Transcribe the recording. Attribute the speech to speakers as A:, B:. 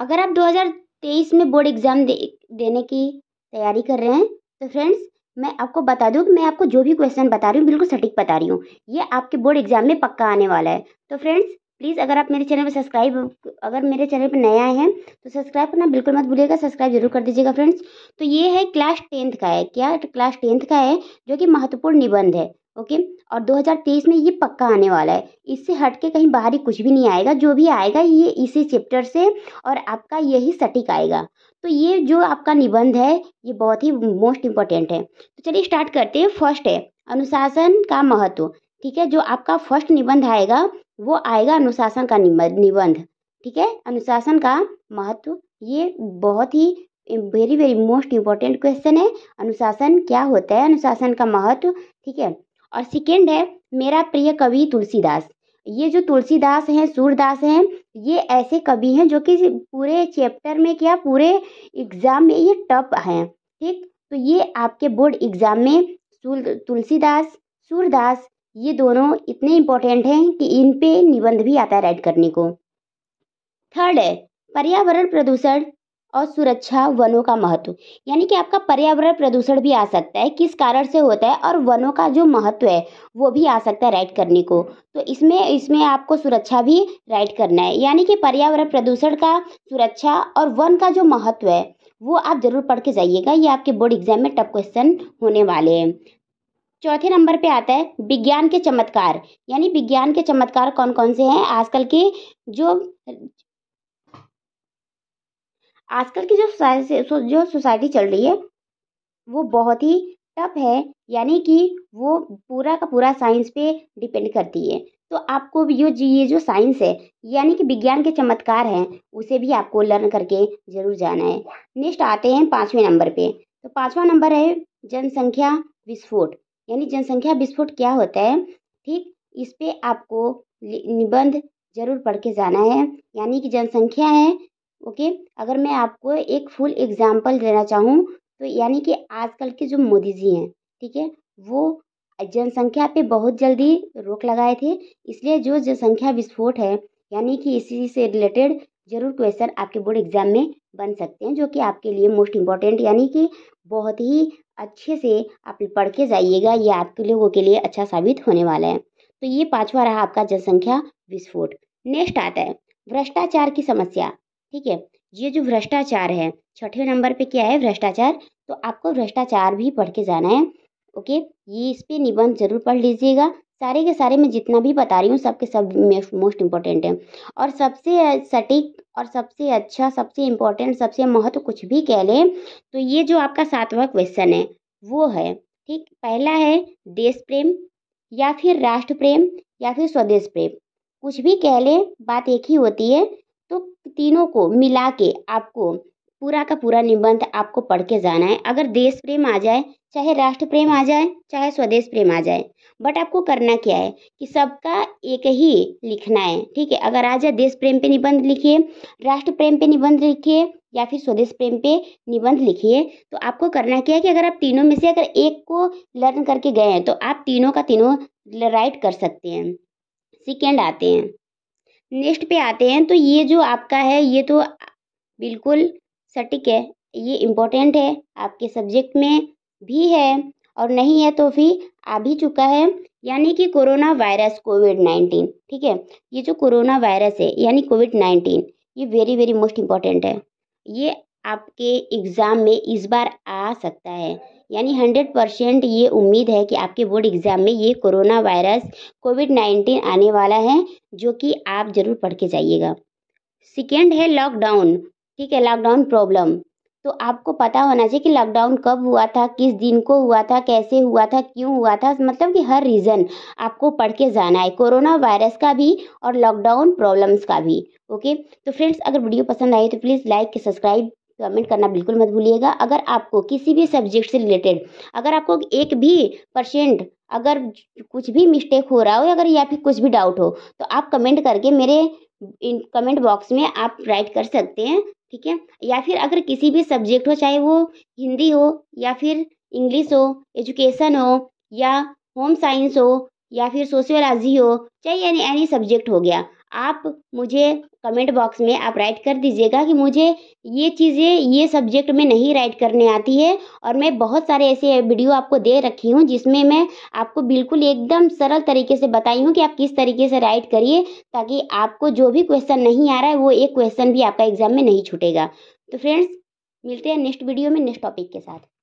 A: अगर आप 2023 में बोर्ड एग्ज़ाम दे, देने की तैयारी कर रहे हैं तो फ्रेंड्स मैं आपको बता दूं कि मैं आपको जो भी क्वेश्चन बता रही हूँ बिल्कुल सटीक बता रही हूँ ये आपके बोर्ड एग्ज़ाम में पक्का आने वाला है तो फ्रेंड्स प्लीज़ अगर आप मेरे चैनल पर सब्सक्राइब अगर मेरे चैनल पर नया आए हैं तो सब्सक्राइब करना बिल्कुल मत भूलिएगा सब्सक्राइब जरूर कर दीजिएगा फ्रेंड्स तो ये है क्लास टेंथ का है क्या क्लास टेंथ का है जो कि महत्वपूर्ण निबंध है ओके और 2023 में ये पक्का आने वाला है इससे हट के कहीं बाहरी कुछ भी नहीं आएगा जो भी आएगा ये इसी चैप्टर से और आपका यही सटीक आएगा तो ये जो आपका निबंध है ये बहुत ही मोस्ट इम्पॉर्टेंट है तो चलिए स्टार्ट करते हैं फर्स्ट है अनुशासन का महत्व ठीक है जो आपका फर्स्ट निबंध आएगा वो आएगा अनुशासन का निबंध ठीक है अनुशासन का महत्व ये बहुत ही very very most important question है अनुशासन क्या होता है अनुशासन का महत्व ठीक है और सेकेंड है मेरा प्रिय कवि तुलसीदास ये जो तुलसीदास हैं सूरदास हैं ये ऐसे कवि हैं जो कि पूरे चैप्टर में क्या पूरे एग्ज़ाम में ये टप हैं ठीक तो ये आपके बोर्ड एग्ज़ाम में तुलसीदास सूरदास ये दोनों इतने इम्पोर्टेंट हैं कि इन पे निबंध भी आता है राइट करने को थर्ड है पर्यावरण प्रदूषण और सुरक्षा वनों का महत्व यानी कि आपका पर्यावरण प्रदूषण भी आ सकता है किस कारण से होता है और वनों का जो महत्व है वो भी आ सकता है राइट करने को तो इसमें इसमें आपको सुरक्षा भी राइट करना है यानी कि पर्यावरण प्रदूषण का सुरक्षा और वन का जो महत्व है वो आप जरूर पढ़ के जाइएगा ये आपके बोर्ड एग्जाम में टफ क्वेश्चन होने वाले हैं चौथे नंबर पे आता है विज्ञान के चमत्कार यानी विज्ञान के चमत्कार कौन कौन से हैं आजकल के जो आजकल की जो जो सोसाइटी चल रही है वो बहुत ही टफ है यानी कि वो पूरा का पूरा साइंस पे डिपेंड करती है तो आपको ये जो ये जो साइंस है यानी कि विज्ञान के चमत्कार हैं उसे भी आपको लर्न करके जरूर जाना है नेक्स्ट आते हैं पाँचवें नंबर पे तो पाँचवा नंबर है जनसंख्या विस्फोट यानी जनसंख्या विस्फोट क्या होता है ठीक इस पर आपको निबंध जरूर पढ़ के जाना है यानी कि जनसंख्या है ओके अगर मैं आपको एक फुल एग्जाम्पल देना चाहूँ तो यानी कि आजकल के जो मोदी जी हैं ठीक है वो जनसंख्या पे बहुत जल्दी रोक लगाए थे इसलिए जो जनसंख्या विस्फोट है यानी कि इसी से रिलेटेड जरूर क्वेश्चन आपके बोर्ड एग्जाम में बन सकते हैं जो कि आपके लिए मोस्ट इम्पॉर्टेंट यानी कि बहुत ही अच्छे से आप पढ़ के जाइएगा ये आपके लोगों के लिए अच्छा साबित होने वाला है तो ये पाँचवा रहा आपका जनसंख्या विस्फोट नेक्स्ट आता है भ्रष्टाचार की समस्या ठीक है ये जो भ्रष्टाचार है छठे नंबर पे क्या है भ्रष्टाचार तो आपको भ्रष्टाचार भी पढ़ के जाना है ओके ये इस पर निबंध जरूर पढ़ लीजिएगा सारे के सारे मैं जितना भी बता रही हूँ सबके सब मोस्ट इम्पोर्टेंट है और सबसे सटीक और सबसे अच्छा सबसे इम्पोर्टेंट सबसे महत्व कुछ भी कह लें तो ये जो आपका सातवा क्वेश्चन है वो है ठीक पहला है देश प्रेम या फिर राष्ट्र प्रेम या फिर स्वदेश प्रेम कुछ भी कह लें बात एक ही होती है तीनों को मिला के आपको पूरा का पूरा निबंध आपको पढ़ के जाना है अगर देश प्रेम आ जाए चाहे राष्ट्र प्रेम आ जाए चाहे स्वदेश प्रेम आ जाए बट आपको करना क्या है कि सबका एक ही लिखना है ठीक है अगर आ जाए देश प्रेम पे निबंध लिखिए राष्ट्र प्रेम पे निबंध लिखिए या फिर स्वदेश प्रेम पे निबंध लिखिए तो आपको करना क्या है कि अगर आप तीनों में से अगर एक को लर्न करके गए हैं तो आप तीनों का तीनों राइट कर सकते हैं सेकेंड आते हैं नेक्स्ट पे आते हैं तो ये जो आपका है ये तो बिल्कुल सटीक है ये इम्पोर्टेंट है आपके सब्जेक्ट में भी है और नहीं है तो फिर आ भी चुका है यानी कि कोरोना वायरस कोविड नाइन्टीन ठीक है ये जो कोरोना वायरस है यानी कोविड नाइन्टीन ये वेरी वेरी मोस्ट इम्पॉर्टेंट है ये आपके एग्ज़ाम में इस बार आ सकता है यानी हंड्रेड परसेंट ये उम्मीद है कि आपके बोर्ड एग्ज़ाम में ये कोरोना वायरस कोविड नाइन्टीन आने वाला है जो कि आप ज़रूर पढ़ के जाइएगा सेकेंड है लॉकडाउन ठीक है लॉकडाउन प्रॉब्लम तो आपको पता होना चाहिए कि लॉकडाउन कब हुआ था किस दिन को हुआ था कैसे हुआ था क्यों हुआ था मतलब कि हर रीज़न आपको पढ़ के जाना है कोरोना वायरस का भी और लॉकडाउन प्रॉब्लम्स का भी ओके तो फ्रेंड्स अगर वीडियो पसंद आई तो प्लीज़ लाइक सब्सक्राइब कमेंट करना बिल्कुल मत भूलिएगा अगर आपको किसी भी सब्जेक्ट से रिलेटेड अगर आपको एक भी परसेंट अगर कुछ भी मिस्टेक हो रहा हो अगर या फिर कुछ भी डाउट हो तो आप कमेंट करके मेरे इन कमेंट बॉक्स में आप राइट कर सकते हैं ठीक है या फिर अगर किसी भी सब्जेक्ट हो चाहे वो हिंदी हो या फिर इंग्लिश हो एजुकेशन हो या होम साइंस हो या फिर सोशियोलॉजी हो चाहे यानी एनी सब्जेक्ट हो गया आप मुझे कमेंट बॉक्स में आप राइट कर दीजिएगा कि मुझे ये चीज़ें ये सब्जेक्ट में नहीं राइट करने आती है और मैं बहुत सारे ऐसे वीडियो आपको दे रखी हूँ जिसमें मैं आपको बिल्कुल एकदम सरल तरीके से बताई हूँ कि आप किस तरीके से राइट करिए ताकि आपको जो भी क्वेश्चन नहीं आ रहा है वो एक क्वेश्चन भी आपका एग्ज़ाम में नहीं छूटेगा तो फ्रेंड्स मिलते हैं नेक्स्ट वीडियो में नेक्स्ट टॉपिक के साथ